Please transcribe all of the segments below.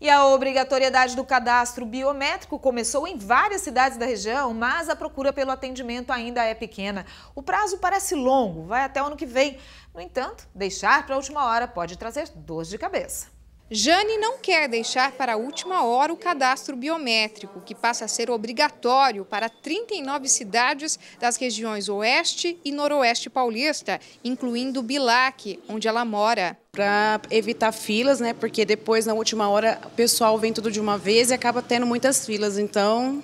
E a obrigatoriedade do cadastro biométrico começou em várias cidades da região, mas a procura pelo atendimento ainda é pequena. O prazo parece longo, vai até o ano que vem. No entanto, deixar para a última hora pode trazer dores de cabeça. Jane não quer deixar para a última hora o cadastro biométrico, que passa a ser obrigatório para 39 cidades das regiões Oeste e Noroeste Paulista, incluindo Bilac, onde ela mora. Para evitar filas, né? Porque depois, na última hora, o pessoal vem tudo de uma vez e acaba tendo muitas filas. Então,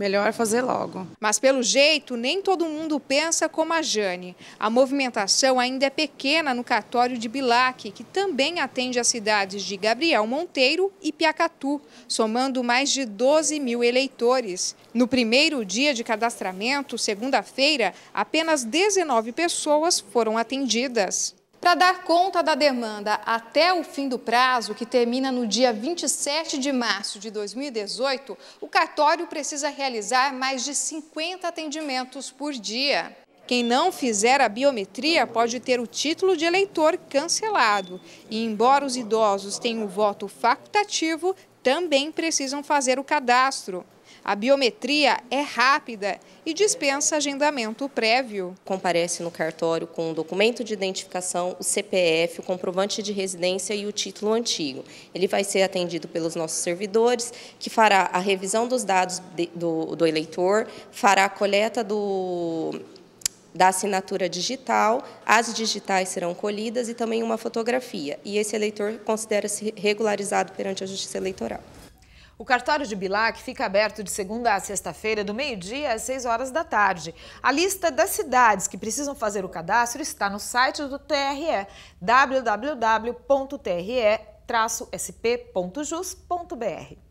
Melhor fazer logo. Mas pelo jeito, nem todo mundo pensa como a Jane. A movimentação ainda é pequena no cartório de Bilac, que também atende as cidades de Gabriel Monteiro e Piacatu, somando mais de 12 mil eleitores. No primeiro dia de cadastramento, segunda-feira, apenas 19 pessoas foram atendidas. Para dar conta da demanda até o fim do prazo, que termina no dia 27 de março de 2018, o cartório precisa realizar mais de 50 atendimentos por dia. Quem não fizer a biometria pode ter o título de eleitor cancelado. E, embora os idosos tenham o voto facultativo, também precisam fazer o cadastro. A biometria é rápida e dispensa agendamento prévio. Comparece no cartório com o documento de identificação, o CPF, o comprovante de residência e o título antigo. Ele vai ser atendido pelos nossos servidores, que fará a revisão dos dados de, do, do eleitor, fará a coleta do da assinatura digital, as digitais serão colhidas e também uma fotografia. E esse eleitor considera-se regularizado perante a Justiça Eleitoral. O cartório de Bilac fica aberto de segunda a sexta-feira, do meio-dia às 6 horas da tarde. A lista das cidades que precisam fazer o cadastro está no site do TRE, www.tre-sp.jus.br.